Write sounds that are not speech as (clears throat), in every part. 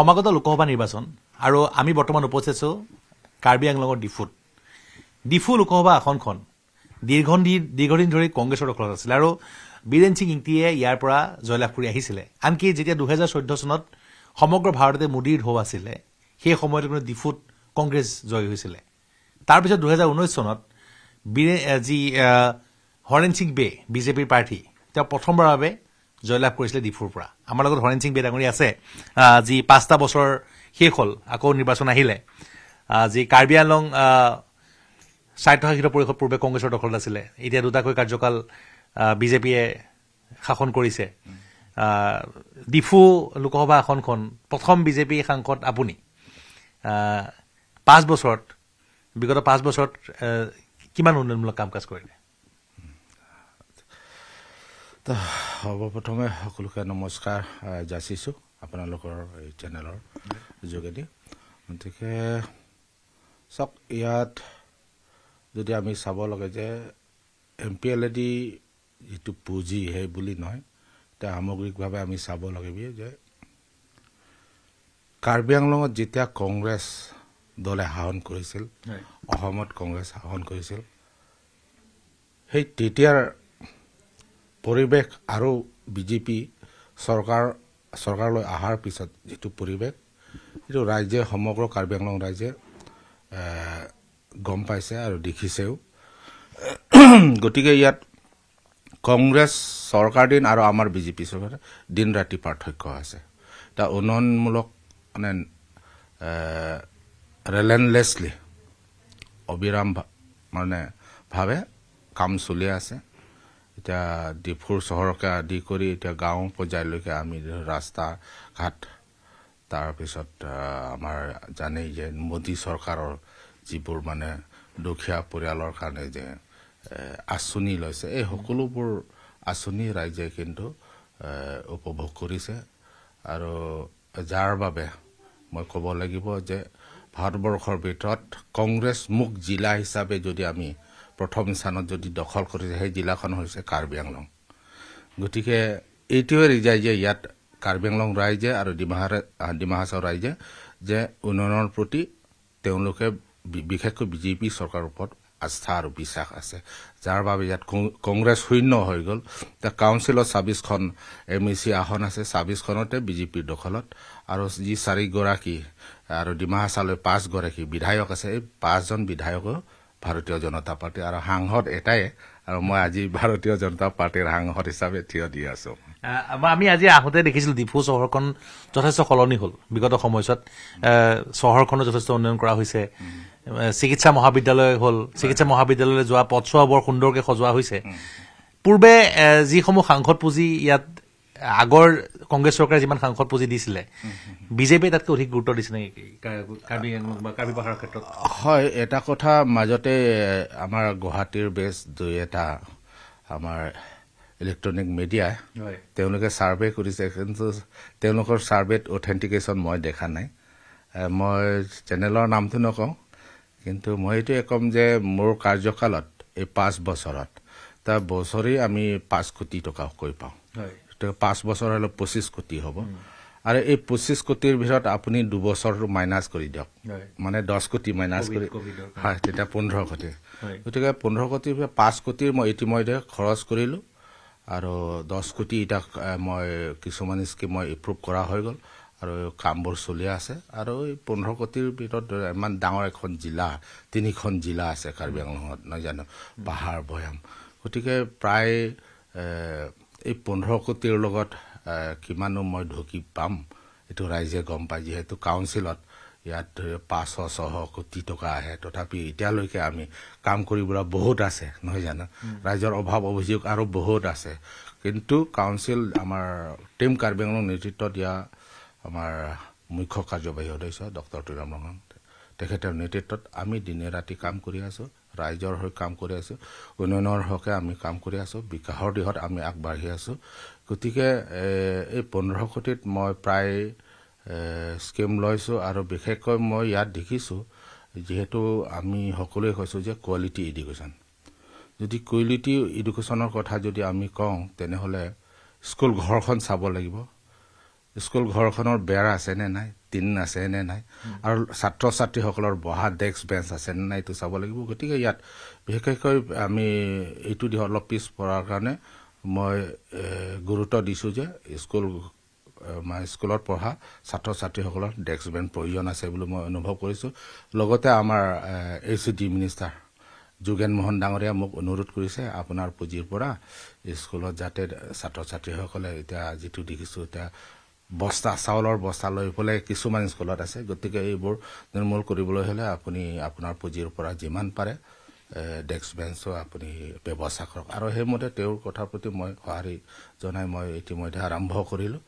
সমাগত লোকসভা নিৰ্বাচন আৰু আমি বৰ্তমান উপস্থিত আছোঁ কাৰ্বি আংলঙৰ ডিফুত ডিফু লোকসভা আসনখন দীৰ্ঘদিন দীৰ্ঘদিন ধৰি কংগ্ৰেছৰ দখলত আছিলে আৰু বীৰেণ সিং ইংতিয়ে ইয়াৰ পৰা জয়লাভ কৰি আহিছিলে আনকি যেতিয়া দুহেজাৰ চৈধ্য চনত সমগ্ৰ ভাৰততে মোদীৰ ঢৌ আছিলে সেই সময়তে কিন্তু ডিফুত কংগ্ৰেছ জয়ী হৈছিলে তাৰপিছত দুহেজাৰ ঊনৈছ চনত বীৰে যি হৰেণ সিং বে বিজেপিৰ প্ৰাৰ্থী তেওঁ প্ৰথমবাৰৰ বাবে জয়লাভ কৰিছিলে ডিফুৰ পৰা আমাৰ লগত হৰেণ সিং বেডাঙৰী আছে যি পাঁচটা বছৰ শেষ হ'ল আকৌ নিৰ্বাচন আহিলে যি কাৰ্বি আংলং স্বায়ত্তশাসিত পৰিষদ পূৰ্বে কংগ্ৰেছৰ দখলত আছিলে এতিয়া দুটাকৈ কাৰ্যকাল বিজেপিয়ে শাসন কৰিছে ডিফু লোকসভা আসনখন প্ৰথম বিজেপি সাংসদ আপুনি পাঁচ বছৰত বিগত পাঁচ বছৰত কিমান উন্নয়নমূলক কাম কাজ কৰিলে সৰ্বপ্ৰথমে সকলোকে নমস্কাৰ যাচিছোঁ আপোনালোকৰ এই চেনেলৰ যোগেদি গতিকে চাওক ইয়াত যদি আমি চাব লাগে যে M P L A D যিটো পুঁজি সেই বুলি নহয় এতিয়া সামগ্ৰিকভাৱে আমি চাব লাগিব যে কাৰ্বি আংলঙত যেতিয়া কংগ্ৰেছ দলে শাসন কৰিছিল অসমত কংগ্ৰেছ শাসন কৰিছিল সেই তেতিয়াৰ পৰিৱেশ আৰু বিজেপি চৰকাৰ চৰকাৰলৈ অহাৰ পিছত যিটো পৰিৱেশ সেইটো ৰাইজে সমগ্ৰ কাৰ্বি আংলং ৰাইজে গম পাইছে আৰু দেখিছেও গতিকে ইয়াত কংগ্ৰেছ চৰকাৰ দিন আৰু আমাৰ বিজেপি চৰকাৰ দিন ৰাতি পাৰ্থক্য আছে এটা উন্নয়নমূলক মানে ৰেলেনলেছলি অবিৰাম মানে ভাৱে কাম চলি আছে এতিয়া ডিফুৰ চহৰকে আদি কৰি এতিয়া গাঁও পৰ্যায়লৈকে আমি ৰাস্তা ঘাট তাৰপিছত আমাৰ জানেই যে মোদী চৰকাৰৰ যিবোৰ মানে দুখীয়া পৰিয়ালৰ কাৰণে যে আঁচনি লৈছে এই সকলোবোৰ আঁচনি ৰাইজে কিন্তু উপভোগ কৰিছে আৰু যাৰ বাবে মই ক'ব লাগিব যে ভাৰতবৰ্ষৰ ভিতৰত কংগ্ৰেছ মুখ জিলা হিচাপে যদি আমি প্ৰথম স্থানত যদি দখল কৰিছে সেই জিলাখন হৈছে কাৰ্বি আংলং গতিকে এইটোৱে ৰিজাই যে ইয়াত কাৰ্বি আংলং ৰাইজে আৰু ডিমাহাৰ ডিমাহাছৰ ৰাইজে যে উন্নয়নৰ প্ৰতি তেওঁলোকে বিশেষকৈ বিজেপি চৰকাৰৰ ওপৰত আস্থা আৰু বিশ্বাস আছে যাৰ বাবে ইয়াত কংগ্ৰেছ শূন্য হৈ গ'ল এতিয়া কাউঞ্চিলত ছাব্বিছখন এম ই চি আসন আছে ছাব্বিছখনতে বিজেপিৰ দখলত আৰু যি চাৰিগৰাকী আৰু ডিমাহাছালৈ পাঁচগৰাকী বিধায়ক আছে এই পাঁচজন বিধায়কেও ভাৰতীয় জনতা পাৰ্টী আৰু সাংসদ এটাই আৰু মই আজি ভাৰতীয় জনতা পাৰ্টীৰ সাংসদ হিচাপে থিয় দি আছো আমি আজি আহোঁতে দেখিছিলোঁ ডিফু চহৰখন যথেষ্ট সলনি হল বিগত সময়ছোৱাত চহৰখনো যথেষ্ট উন্নয়ন কৰা হৈছে চিকিৎসা মহাবিদ্যালয় হল চিকিৎসা মহাবিদ্যালয়লৈ যোৱা পথছোৱা বৰ সুন্দৰকৈ সজোৱা হৈছে পূৰ্বে যিসমূহ সাংসদ পুঁজি ইয়াত আগৰ কংগ্ৰেছ চৰকাৰে যিমান সাংসদ পুঁজি দিছিলে বিজেপিয়ে তাতকৈ অধিক গুৰুত্ব দিছে নেকি কাৰ্বি বা কাৰ্বি পাহাৰৰ ক্ষেত্ৰত হয় এটা কথা মাজতে আমাৰ গুৱাহাটীৰ বেছ দুই এটা আমাৰ ইলেক্ট্ৰনিক মিডিয়া তেওঁলোকে ছাৰ্ভে কৰিছে কিন্তু তেওঁলোকৰ ছাৰ্ভেত অথেণ্টিকেশ্যন মই দেখা নাই মই চেনেলৰ নামটো নকওঁ কিন্তু মই এইটোৱে ক'ম যে মোৰ কাৰ্যকালত এই পাঁচ বছৰত তাৰ বছৰেই আমি পাঁচ কোটি টকাকৈ পাওঁ পাঁচ বছৰ হ'লে পঁচিছ কোটি হ'ব আৰু এই পঁচিছ কোটিৰ ভিতৰত আপুনি দুবছৰটো মাইনাছ কৰি দিয়ক মানে দহ কোটি মাইনাছ কৰি হয় তেতিয়া পোন্ধৰ কোটি গতিকে পোন্ধৰ কোটিৰ ভিতৰত পাঁচ কোটিৰ মই ইতিমধ্যে খৰচ কৰিলোঁ আৰু দহ কোটি এতিয়া মই কিছুমান স্কীম মই ইম্প্ৰুভ কৰা হৈ গ'ল আৰু কামবোৰ চলি আছে আৰু এই পোন্ধৰ কোটিৰ ভিতৰত ইমান ডাঙৰ এখন জিলা তিনিখন জিলা আছে কাৰ্বি আংলঙত নহয় জানো পাহাৰ ভৈয়াম গতিকে প্ৰায় এই পোন্ধৰ কোটিৰ লগত কিমানো মই ঢুকি পাম এইটো ৰাইজে গম পায় যিহেতু কাউন্সিলত ইয়াত ধৰি লওক পাঁচশ ছশ কোটি টকা আহে তথাপি এতিয়ালৈকে আমি কাম কৰিবলৈ বহুত আছে নহয় জানো ৰাইজৰ অভাৱ অভিযোগ আৰু বহুত আছে কিন্তু কাউন্সিল আমাৰ টিম কাৰ্বিঙৰ নেতৃত্ব দিয়া আমাৰ মুখ্য কাৰ্যবাহী সদস্য ডক্টৰ তুৰাম ৰহন তেখেতৰ নেতৃত্বত আমি দিনে ৰাতি কাম কৰি আছোঁ ৰাইজৰ হৈ কাম কৰি আছোঁ উন্নয়নৰ হকে আমি কাম কৰি আছোঁ বিকাশৰ দিশত আমি আগবাঢ়ি আছোঁ গতিকে এই পোন্ধৰ কোটিত মই প্ৰায় স্কীম লৈছোঁ আৰু বিশেষকৈ মই ইয়াত দেখিছোঁ যিহেতু আমি সকলোৱে কৈছোঁ যে কোৱালিটি এডুকেশ্যন যদি কোৱালিটি এডুকেশ্যনৰ কথা যদি আমি কওঁ তেনেহ'লে স্কুল ঘৰখন চাব লাগিব স্কুল ঘৰখনৰ বেৰ আছেনে নাই টিন আছেনে নাই আৰু ছাত্ৰ ছাত্ৰীসকলৰ বহা ডেস্ক বেঞ্চ আছেনে নাই এইটো চাব লাগিব গতিকে ইয়াত বিশেষকৈ আমি এইটো দিশ অলপ পিছ পৰাৰ কাৰণে মই গুৰুত্ব দিছোঁ যে স্কুল স্কুলত পঢ়া ছাত্ৰ ছাত্ৰীসকলৰ ডেস্ক বেঞ্চ প্ৰয়োজন আছে বুলি মই অনুভৱ কৰিছোঁ লগতে আমাৰ A C D minister Jogen Mohan ডাঙৰীয়া মোক অনুৰোধ কৰিছে আপোনাৰ পুঁজিৰ পৰা স্কুলত যাতে ছাত্ৰ ছাত্ৰীসকলে এতিয়া যিটো দেখিছোঁ এতিয়া বস্তা চাউলৰ বস্তা লৈ পেলাই কিছুমান স্কুলত আছে গতিকে এইবোৰ নিৰ্মূল কৰিবলৈ হ'লে আপুনি আপোনাৰ পুঁজিৰ পৰা যিমান পাৰে ডেস্ক বেঞ্চো আপুনি ব্যৱস্থা কৰক আৰু সেইমতে তেওঁৰ কথাৰ প্ৰতি মই সঁহাৰি জনাই মই ইতিমধ্যে আৰম্ভ কৰিলোঁ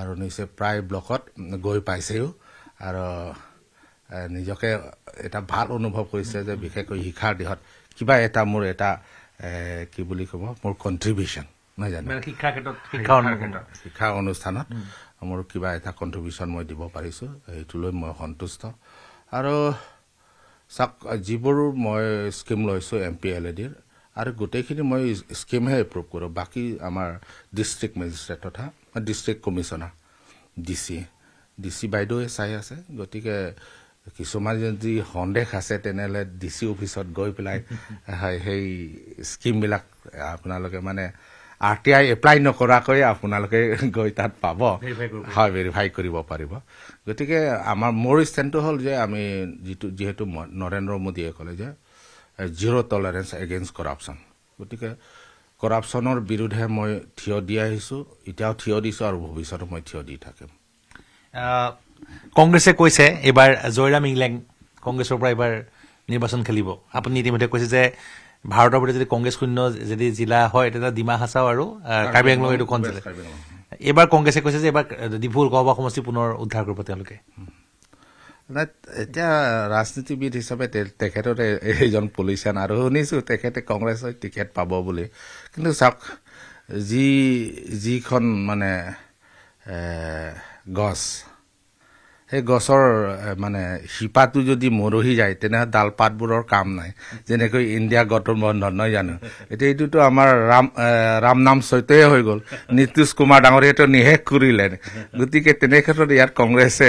আৰু নিশ্চয় প্ৰায় ব্লকত গৈ পাইছেও আৰু নিজকে এটা ভাল অনুভৱ কৰিছে যে বিশেষকৈ শিক্ষাৰ দিশত কিবা এটা মোৰ এটা কি বুলি ক'ব মোৰ কণ্ট্ৰিবিউশ্যন নহয় জানো নাজানো শিক্ষা অনুষ্ঠানত মোৰ কিবা এটা কণ্ট্ৰিবিউশ্যন মই দিব পাৰিছোঁ সেইটো লৈ মই সন্তুষ্ট আৰু চাওক যিবোৰ মই স্কীম লৈছোঁ এম পি এল এ ডিৰ আৰু গোটেইখিনি মই স্কীমহে এপ্ৰুভ কৰোঁ বাকী আমাৰ ডিষ্ট্ৰিক্ট মেজিষ্ট্ৰেট তথা district commissioner D C D C বাইদেৱে চাই আছে গতিকে কিছুমান যদি সন্দেহ আছে তেনেহ'লে ডি চি অফিচত গৈ পেলাই (laughs) সেই স্কীমবিলাক আপোনালোকে মানে আৰ টি আই এপ্লাই নকৰাকৈ আপোনালোকে (laughs) গৈ তাত পাব হয় ভেৰিফাই কৰিব পাৰিব গতিকে আমাৰ মোৰ ষ্টেণ্ডটো হ'ল যে আমি যিটো যিহেতু নৰেন্দ্ৰ মোদীয়ে ক'লে যে জিৰ' টলাৰেঞ্চ এগেইনষ্ট কৰাপশ্যন গতিকে কৰাপশ্যনৰ বিৰুদ্ধে মই থিয় দি আহিছোঁ এতিয়াও থিয় দিছোঁ আৰু ভৱিষ্যতে মই থিয় দি থাকিম কংগ্ৰেছে কৈছে এইবাৰ জয়ৰাম ইংলেং কংগ্ৰেছৰ পৰা এইবাৰ নিৰ্বাচন খেলিব আপুনি ইতিমধ্যে কৈছে যে ভাৰতৰ প্ৰতি যদি কংগ্ৰেছ শূন্য যদি জিলা হয় তেতিয়া ডিমা হাছাও আৰু কাৰ্বি আংলং এই দুখন জিলা এইবাৰ কংগ্ৰেছে কৈছে যে এইবাৰ ডিফুল লোকসভা সমষ্টি পুনৰ উদ্ধাৰ কৰিব তেওঁলোকে এতিয়া ৰাজনীতিবিদ হিচাপে তেখেতৰ এইজন পলিচিয়ান আৰু শুনিছোঁ তেখেতে কংগ্ৰেছৰ টিকেট পাব বুলি কিন্তু চাওক যি যিখন মানে গছ সেই গছৰ মানে শিপাটো যদি মৰহি যায় তেনেহ'লে ডালপাতবোৰৰ কাম নাই যেনেকৈ ইণ্ডিয়া গঠন বন্ধন নহয় জানো এতিয়া এইটোতো আমাৰ ৰাম ৰাম নাম চৈতেই হৈ গ'ল নীতিশ কুমাৰ ডাঙৰীয়াতো নিশেষ কৰিলে গতিকে তেনেক্ষেত্ৰত ইয়াত কংগ্ৰেছে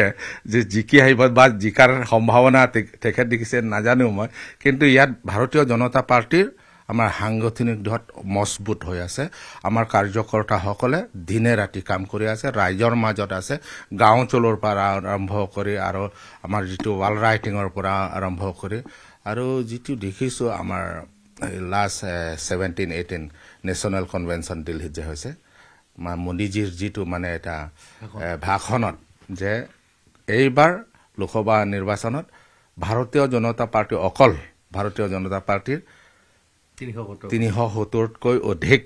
যে জিকি আহিব বা জিকাৰ সম্ভাৱনা তেখেত দেখিছে নাজানো মই কিন্তু ইয়াত ভাৰতীয় জনতা পাৰ্টীৰ আমাৰ সাংগঠনিক দিশত মজবুত হৈ আছে আমাৰ কাৰ্যকৰ্তাসকলে দিনে ৰাতি কাম কৰি আছে ৰাইজৰ মাজত আছে গাঁওচলৰ পৰা আৰম্ভ কৰি আৰু আমাৰ যিটো ৱাল ৰাইটিঙৰ পৰা আৰম্ভ কৰি আৰু যিটো দেখিছোঁ আমাৰ last seventeen eighteen national convention দিল্লীত যে হৈছে মোদীজীৰ যিটো মানে এটা ভাষণত যে এইবাৰ লোকসভা নিৰ্বাচনত ভাৰতীয় জনতা পাৰ্টী অকল ভাৰতীয় জনতা পাৰ্টীৰ তিনিশ সত্তৰতকৈ অধিক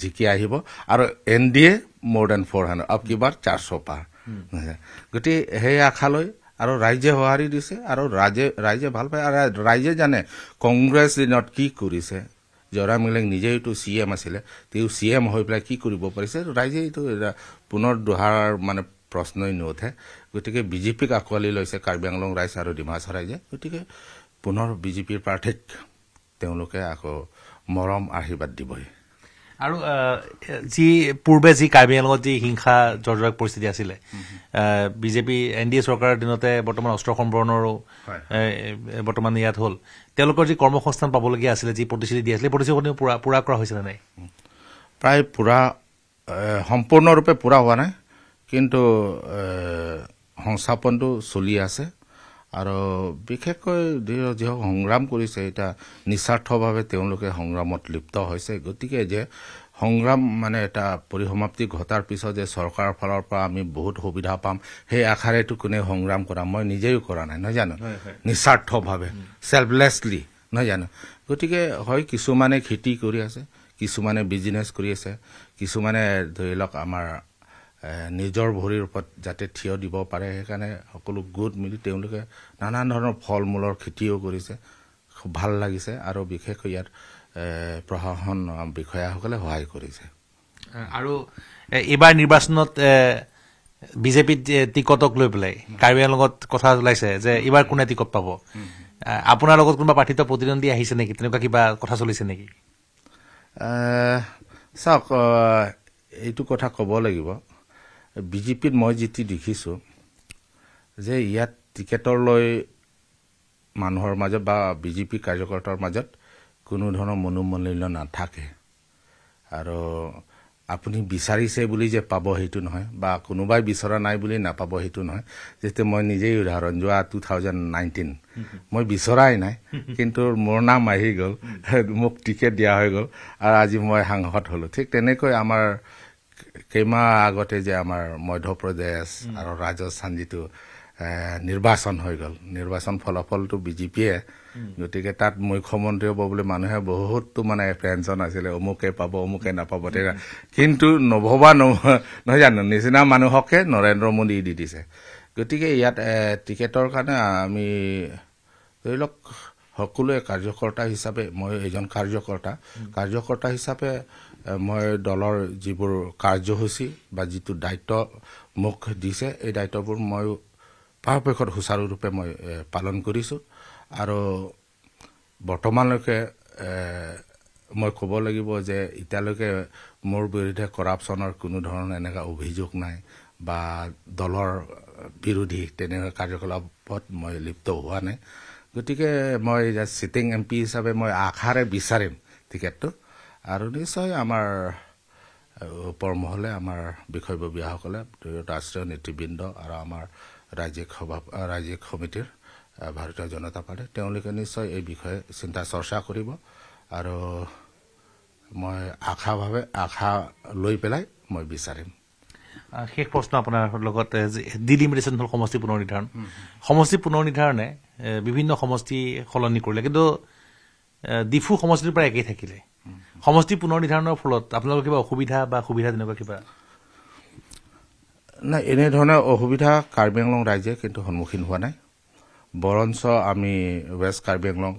জিকি আহিব আৰু এন ডি এ মৰ দেন ফ'ৰ হাণ্ড্ৰেড আৰু কিবাৰ চাৰিশ পাৰ গতিকে সেই আশালৈ আৰু ৰাইজে সঁহাৰি দিছে আৰু ৰাইজে ৰাইজে ভাল পায় আৰু ৰাইজে জানে কংগ্ৰেছ দিনত কি কৰিছে জয়ৰাম গিলেং নিজেইতো চি এম আছিলে তেওঁ চি এম হৈ পেলাই কি কৰিব পাৰিছে ৰাইজে এইটো পুনৰ দোহাৰ মানে প্ৰশ্নই নুঠে গতিকে বিজেপিক আঁকোৱালি লৈছে কাৰ্বি আংলং ৰাইজ আৰু ডিমাচা ৰাইজে গতিকে পুনৰ বিজেপিৰ প্ৰাৰ্থীক তেওঁলোকে আকৌ মৰম আশীৰ্বাদ দিবহি আৰু যি পূৰ্বে যি কাৰ্বি আংলঙত যি হিংসা জৰ্জৰাক পৰিস্থিতি আছিলে বিজেপি এন ডি এ চৰকাৰৰ দিনতে বৰ্তমান অস্ত্ৰ সম্বৰণৰো বৰ্তমান ইয়াত হ'ল তেওঁলোকৰ যি কৰ্মসংস্থান পাবলগীয়া আছিলে যি প্ৰতিশ্ৰুতি দিয়া আছিলে সেই প্ৰতিশ্ৰুতি পূৰা পূৰা কৰা হৈছিলে নাই প্ৰায় পূৰা সম্পূৰ্ণৰূপে পূৰা হোৱা নাই কিন্তু সংস্থাপনটো চলি আছে আৰু বিশেষকৈ যিসকল সংগ্ৰাম কৰিছে এতিয়া নিস্বাৰ্থভাৱে তেওঁলোকে সংগ্ৰামত লিপ্ত হৈছে গতিকে যে সংগ্ৰাম মানে এটা পৰিসমাপ্তি ঘটাৰ পিছত যে চৰকাৰৰ ফালৰ পৰা আমি বহুত সুবিধা পাম সেই আশাৰেতো কোনে সংগ্ৰাম কৰা মই নিজেও কৰা নাই নহয় জানো নিস্বাৰ্থভাৱে চেল্ফলেছলি নহয় জানো গতিকে হয় কিছুমানে খেতি কৰি আছে কিছুমানে বিজনেছ কৰি আছে কিছুমানে ধৰি লওক আমাৰ নিজৰ ভৰিৰ ওপৰত যাতে থিয় দিব পাৰে সেইকাৰণে সকলো গোট মিলি তেওঁলোকে নানান ধৰণৰ ফল মূলৰ খেতিও কৰিছে খুব ভাল লাগিছে আৰু বিশেষকৈ ইয়াত প্ৰশাসন বিষয়াসকলে সহায় কৰিছে আৰু এইবাৰ নিৰ্বাচনত বিজেপিত টিকটক লৈ পেলাই কাৰ্বিৰ লগত কথা ওলাইছে যে এইবাৰ কোনে টিকট পাব আপোনাৰ লগত কোনোবা প্ৰাৰ্থিত্ব প্ৰতিদ্বন্দ্বী আহিছে নেকি তেনেকুৱা কিবা কথা চলিছে নেকি চাওক এইটো কথা ক'ব লাগিব বিজেপিত মই যিটি দেখিছোঁ যে ইয়াত টিকেটৰ লৈ মানুহৰ মাজত বা বিজেপি কাৰ্যকৰ্তাৰ মাজত কোনো ধৰণৰ মনোমূল্য নাথাকে আৰু আপুনি বিচাৰিছে বুলি যে পাব সেইটো নহয় বা কোনোবাই বিচৰা নাই বুলি নাপাব সেইটো নহয় যেতিয়া মই নিজেই উদাহৰণ যোৱা টু থাউজেণ্ড নাইণ্টিন মই বিচৰাই নাই কিন্তু মোৰ নাম আহি গ'ল মোক টিকেট দিয়া হৈ গ'ল আৰু আজি মই সাংসদ হ'লোঁ ঠিক তেনেকৈ আমাৰ কেইমাহ আগতে যে আমাৰ মধ্যপ্ৰদেশ আৰু ৰাজস্থান যিটো নিৰ্বাচন হৈ গ'ল নিৰ্বাচন ফলাফলটো বিজেপিয়ে গতিকে তাত মুখ্যমন্ত্ৰী হ'ব বুলি মানুহে বহুতো মানে টেনচন আছিলে অমুকে পাব অমুকে নাপাব তেতিয়া কিন্তু নভবা নহয় জানো নিচিনা মানুহকে নৰেন্দ্ৰ মোদী দি দিছে গতিকে ইয়াত টিকেটৰ কাৰণে আমি ধৰি লওক সকলোৱে কাৰ্যকৰ্তা হিচাপে মই এজন কাৰ্যকৰ্তা কাৰ্যকৰ্তা হিচাপে মই দলৰ যিবোৰ কাৰ্যসূচী বা যিটো দায়িত্ব মোক দিছে এই দায়িত্ববোৰ মই পৰাপক্ষত সুচাৰুৰূপে মই পালন কৰিছোঁ আৰু বৰ্তমানলৈকে মই ক'ব লাগিব যে এতিয়ালৈকে মোৰ বিৰুদ্ধে কৰাপশ্যনৰ কোনো ধৰণৰ এনেকুৱা অভিযোগ নাই বা দলৰ বিৰোধী তেনেকুৱা কাৰ্যকলাপত মই লিপ্ত হোৱা নাই গতিকে মই চিটিং এম পি হিচাপে মই আশাৰে বিচাৰিম টিকেটটো আৰু নিশ্চয় আমাৰ ওপৰমহলে আমাৰ বিষয়ববীয়াসকলে ৰাষ্ট্ৰীয় নেতৃবৃন্দ আৰু আমাৰ ৰাজ্যিক সভা ৰাজ্যিক সমিতিৰ ভাৰতীয় জনতা পাৰ্টী তেওঁলোকে নিশ্চয় এই বিষয়ে চিন্তা চৰ্চা কৰিব আৰু মই আশাভাৱে আশা লৈ পেলাই মই বিচাৰিম শেষ প্ৰশ্ন আপোনাৰ লগত ডিলিমিটেশ্যন হ'ল সমষ্টি পুনৰ নিৰ্ধাৰণ সমষ্টি পুনৰ নিৰ্ধাৰণে বিভিন্ন সমষ্টি সলনি কৰিলে কিন্তু ডিফু সমষ্টিৰ পৰা একেই থাকিলে সমষ্টি পুনৰ নিৰ্ধাৰণৰ ফলত আপোনালোকৰ কিবা অসুবিধা বা সুবিধা তেনেকুৱা কিবা নাই এনেধৰণে অসুবিধা কাৰ্বি আংলং ৰাইজে কিন্তু সন্মুখীন হোৱা নাই বৰঞ্চ আমি ৱেষ্ট কাৰ্বি আংলং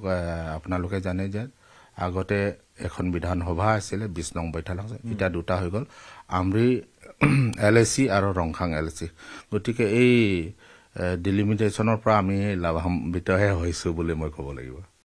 আপোনালোকে জানে যে আগতে এখন বিধানসভা আছিলে বিছ নং বৈঠালং এতিয়া দুটা হৈ গ'ল আমৰি (clears throat) এল এ চি আৰু ৰংখাং এল এ চি গতিকে এই ডিলিমিটেশ্যনৰ পৰা আমি লাভাম্বিতহে হৈছোঁ বুলি মই ক'ব লাগিব